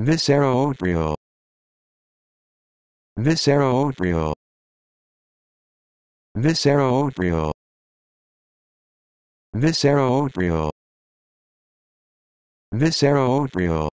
Viscerotrial. Viscerotrial. Viscerotrial. Viscerotrial. Viscerotrial.